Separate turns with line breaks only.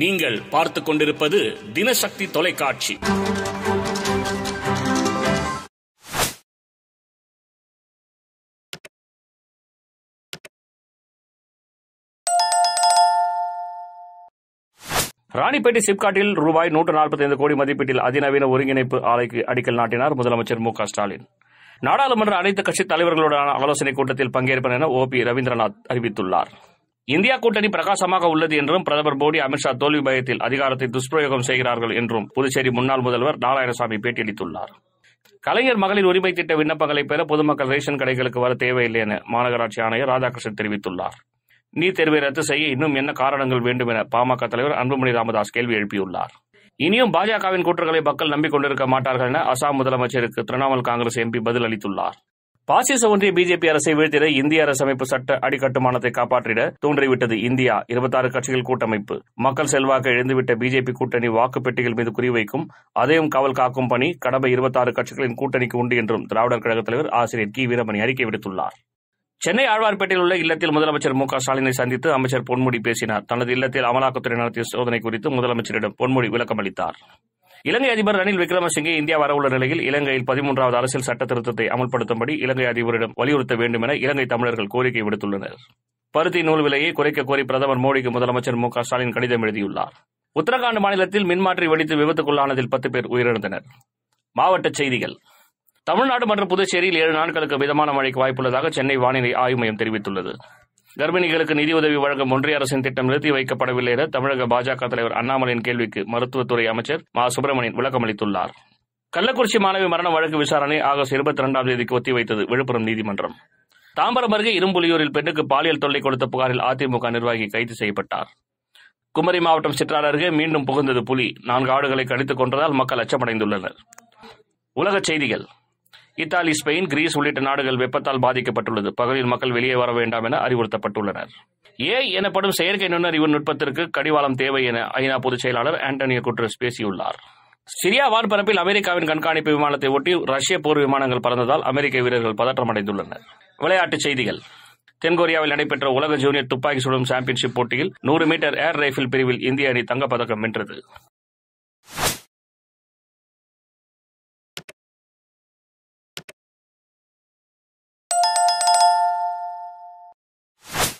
நீங்கள் பார்த்து கொண்டிருப்பது தினசக்தி தொலைக்காட்சி ராணிப்பேட்டை சிப்காட்டில் ரூபாய் நூற்று நாற்பத்தைந்து கோடி மதிப்பீட்டில் அதிநவீன ஒருங்கிணைப்பு ஆலைக்கு அடிக்கல் நாட்டினார் முதலமைச்சர் மு ஸ்டாலின் நாடாளுமன்ற அனைத்து கட்சி தலைவர்களுடனான ஆலோசனைக் கூட்டத்தில் பங்கேற்பேன் என ஓ பி ரவீந்திரநாத் அறிவித்துள்ளார் இந்தியா கூட்டணி பிரகாசமாக உள்ளது என்றும் பிரதமர் மோடி அமித்ஷா தோல்வி பயத்தில் அதிகாரத்தை துஷ்பிரயோகம் செய்கிறார்கள் என்றும் புதுச்சேரி முன்னாள் முதல்வர் நாராயணசாமி பேட்டியளித்துள்ளார் கலைஞர் மகளிர் உரிமை திட்ட விண்ணப்பங்களை பெற பொதுமக்கள் ரேஷன் கடைகளுக்கு வர தேவையில்லை என மாநகராட்சி ஆணையர் ராதாகிருஷ்ணன் தெரிவித்துள்ளார் நீட் தேர்வை ரத்து செய்ய இன்னும் என்ன காரணங்கள் வேண்டும் என பாமக தலைவர் அன்புமணி ராமதாஸ் கேள்வி எழுப்பியுள்ளார் இனியும் பாஜகவின் கூற்றுகளை மக்கள் நம்பிக்கொண்டிருக்க மாட்டார்கள் என அசாம் முதலமைச்சருக்கு திரிணாமுல் காங்கிரஸ் எம்பி பதில் அளித்துள்ளார் பாசிச ஒன்றிய பிஜேபி அரசை வீழ்த்திட இந்திய அரசமைப்பு சட்ட அடிக்கட்டுமானத்தை காப்பாற்றிட தோன்றிவிட்டது இந்தியா இருபத்தாறு கட்சிகள் கூட்டமைப்பு மக்கள் செல்வாக்கை இழந்துவிட்ட பிஜேபி கூட்டணி வாக்கு பெட்டிகள் மீது குறிவைக்கும் அதையும் காவல் காக்கும் பணி கடமை இருபத்தாறு கட்சிகளின் கூட்டணிக்கு உண்டு என்றும் திராவிடர் கழகத் தலைவர் ஆசிரியர் கி வீரமணி அறிக்கை விடுத்துள்ளார் சென்னை ஆழ்வார்பேட்டையில் உள்ள இல்லத்தில் முதலமைச்சர் மு க ஸ்டாலினை சந்தித்து அமைச்சர் பொன்முடி பேசினார் தனது இல்லத்தில் அமலாக்கத்துறை நடத்திய சோதனை குறித்து முதலமைச்சரிடம் பொன்முடி விளக்கம் அளித்தார் இலங்கை அதிபர் ரணில் விக்ரமசிங்கே இந்தியா வரவுள்ள நிலையில் இலங்கையில் பதிமூன்றாவது அரசியல் சட்ட திருத்தத்தை அமல்படுத்தும்படி இலங்கை அதிபரிடம் வலியுறுத்த வேண்டும் என இலங்கை தமிழர்கள் கோரிக்கை விடுத்துள்ளனர் பருத்தி நூல் விலையை குறைக்க கோரி பிரதமர் மோடிக்கு முதலமைச்சர் மு ஸ்டாலின் கடிதம் எழுதியுள்ளார் உத்தரகாண்ட் மாநிலத்தில் மின்மாற்றி வெடித்து விபத்துக்குள்ளானதில் பத்து பேர் உயிரிழந்தனர் மாவட்ட செய்திகள் தமிழ்நாடு மற்றும் புதுச்சேரியில் ஏழு நாட்களுக்கு மிதமான மழைக்கு வாய்ப்புள்ளதாக சென்னை வானிலை ஆய்வு மையம் தெரிவித்துள்ளது கர்ப்பிணிகளுக்கு நிதி உதவி வழங்கும் ஒன்றிய அரசின் திட்டம் நிறுத்தி வைக்கப்படவில்லை என தமிழக பாஜக தலைவர் அண்ணாமலையின் கேள்விக்கு மருத்துவத்துறை அமைச்சர் மா சுப்பிரமணியன் விளக்கமளித்துள்ளார் கள்ளக்குறிச்சி மாணவி மரண வழக்கு விசாரணை ஆகஸ்ட் இருபத்தி இரண்டாம் தேதிக்கு ஒத்திவைத்தது விழுப்புரம் நீதிமன்றம் தாம்பரம் அருகே இரும்புலியூரில் பெண்ணுக்கு பாலியல் தொல்லை கொடுத்த புகாரில் அதிமுக நிர்வாகி கைது செய்யப்பட்டார் குமரி மாவட்டம் சிற்றார் அருகே மீண்டும் புகுந்தது புலி நான்கு ஆடுகளை கடித்துக் கொண்டதால் மக்கள் அச்சமடைந்துள்ளனர் உலகச் செய்திகள் இத்தாலி ஸ்பெயின் கிரீஸ் உள்ளிட்ட நாடுகள் வெப்பத்தால் பாதிக்கப்பட்டுள்ளது பகலில் மக்கள் வெளியே வர வேண்டாம் என அறிவுறுத்தப்பட்டுள்ளனர் ஏ எனப்படும் செயற்கை நுண்ணறிவு நுட்பத்திற்கு கடிவாளம் தேவை என ஐநா பொதுச் செயலாளர் ஆண்டனியோ குட்ரஸ் பேசியுள்ளார் சிரியா வான்பரப்பில் அமெரிக்காவின் கண்காணிப்பு விமானத்தை ஒட்டி ரஷ்ய போர் விமானங்கள் பறந்ததால் அமெரிக்க வீரர்கள் பதற்றமடைந்துள்ளனர் விளையாட்டுச் செய்திகள் தென்கொரியாவில் நடைபெற்ற உலக ஜூனியர் துப்பாக்கி சுடும் சாம்பியன்ஷிப் போட்டியில் நூறு மீட்டர் ஏர் ரைபிள் பிரிவில் இந்திய அணி தங்கப்பதக்கம் வென்றது